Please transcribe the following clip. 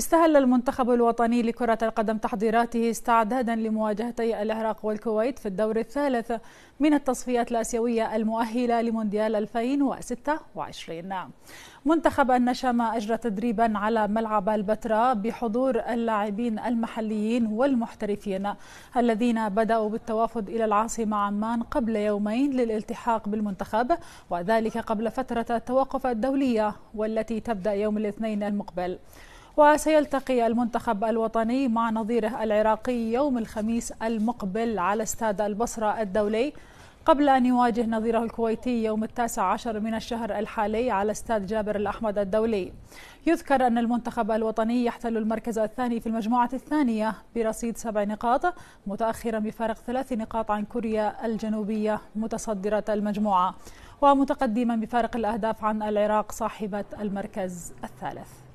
استهل المنتخب الوطني لكرة القدم تحضيراته استعدادا لمواجهتي العراق والكويت في الدور الثالث من التصفيات الآسيوية المؤهلة لمونديال 2026 منتخب النشامة أجرى تدريبا على ملعب البتراء بحضور اللاعبين المحليين والمحترفين الذين بدأوا بالتوافد إلى العاصمة عمان قبل يومين للالتحاق بالمنتخب وذلك قبل فترة التوقف الدولية والتي تبدأ يوم الاثنين المقبل وسيلتقي المنتخب الوطني مع نظيره العراقي يوم الخميس المقبل على استاد البصرة الدولي قبل أن يواجه نظيره الكويتي يوم التاسع عشر من الشهر الحالي على استاد جابر الأحمد الدولي يذكر أن المنتخب الوطني يحتل المركز الثاني في المجموعة الثانية برصيد سبع نقاط متأخرا بفارق ثلاث نقاط عن كوريا الجنوبية متصدرة المجموعة ومتقدما بفارق الأهداف عن العراق صاحبة المركز الثالث